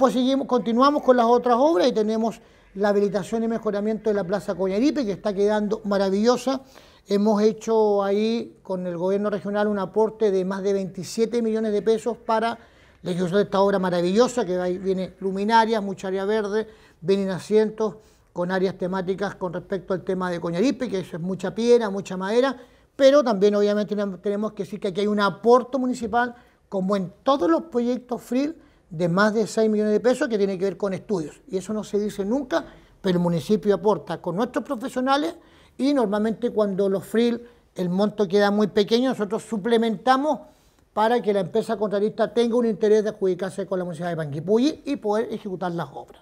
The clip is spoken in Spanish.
Después continuamos con las otras obras y tenemos la habilitación y mejoramiento de la Plaza Coñaripe, que está quedando maravillosa. Hemos hecho ahí con el gobierno regional un aporte de más de 27 millones de pesos para la ejecución de esta obra maravillosa, que viene luminarias, mucha área verde, vienen asientos con áreas temáticas con respecto al tema de Coñaripe, que eso es mucha piedra, mucha madera, pero también obviamente tenemos que decir que aquí hay un aporte municipal, como en todos los proyectos FRIL, de más de 6 millones de pesos que tiene que ver con estudios. Y eso no se dice nunca, pero el municipio aporta con nuestros profesionales y normalmente cuando los fríos, el monto queda muy pequeño, nosotros suplementamos para que la empresa contratista tenga un interés de adjudicarse con la Municipalidad de Panguipulli y poder ejecutar las obras.